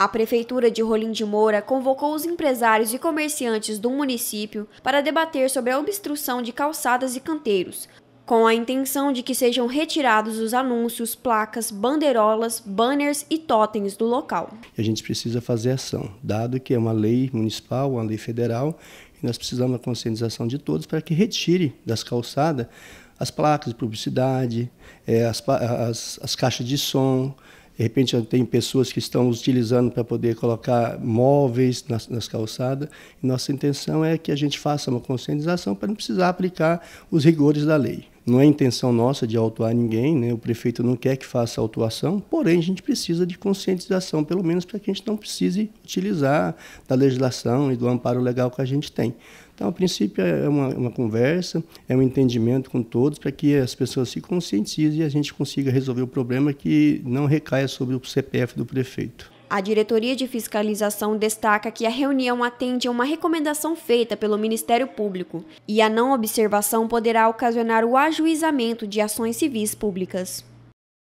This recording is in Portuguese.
A Prefeitura de Rolim de Moura convocou os empresários e comerciantes do município para debater sobre a obstrução de calçadas e canteiros, com a intenção de que sejam retirados os anúncios, placas, bandeirolas, banners e totens do local. A gente precisa fazer ação, dado que é uma lei municipal, uma lei federal, e nós precisamos da conscientização de todos para que retire das calçadas as placas de publicidade, é, as, as, as caixas de som, de repente, tem pessoas que estão utilizando para poder colocar móveis nas, nas calçadas. E nossa intenção é que a gente faça uma conscientização para não precisar aplicar os rigores da lei. Não é intenção nossa de autuar ninguém, né? o prefeito não quer que faça autuação, porém a gente precisa de conscientização, pelo menos para que a gente não precise utilizar da legislação e do amparo legal que a gente tem. Então, a princípio, é uma, uma conversa, é um entendimento com todos para que as pessoas se conscientizem e a gente consiga resolver o problema que não recaia sobre o CPF do prefeito. A Diretoria de Fiscalização destaca que a reunião atende a uma recomendação feita pelo Ministério Público e a não observação poderá ocasionar o ajuizamento de ações civis públicas.